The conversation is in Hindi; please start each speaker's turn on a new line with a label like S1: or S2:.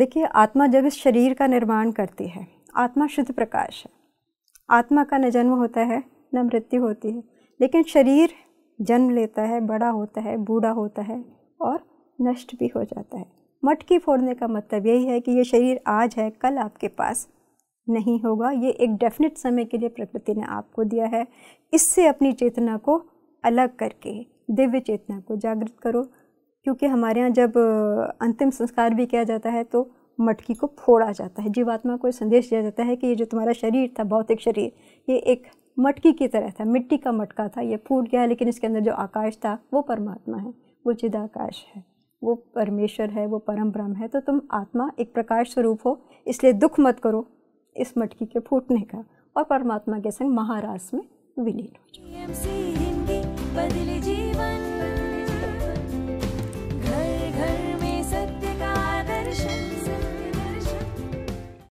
S1: देखिए आत्मा जब इस शरीर का निर्माण करती है आत्मा शुद्ध प्रकाश है आत्मा का न जन्म होता है न मृत्यु होती है लेकिन शरीर जन्म लेता है बड़ा होता है बूढ़ा होता है और नष्ट भी हो जाता है मटकी फोड़ने का मतलब यही है कि ये शरीर आज है कल आपके पास नहीं होगा ये एक डेफिनेट समय के लिए प्रकृति ने आपको दिया है इससे अपनी चेतना को अलग करके दिव्य चेतना को जागृत करो क्योंकि हमारे यहाँ जब अंतिम संस्कार भी किया जाता है तो मटकी को फोड़ा जाता है जीवात्मा को संदेश दिया जाता है कि ये जो तुम्हारा शरीर था भौतिक शरीर ये एक मटकी की तरह था मिट्टी का मटका था ये फूट गया लेकिन इसके अंदर जो आकाश था वो परमात्मा है वो चिदाकाश है वो परमेश्वर है वो परम ब्रह्म है तो तुम आत्मा एक प्रकाश स्वरूप हो इसलिए दुख मत करो इस मटकी के फूटने का और परमात्मा के संग महारास में विलीन
S2: हो जाओ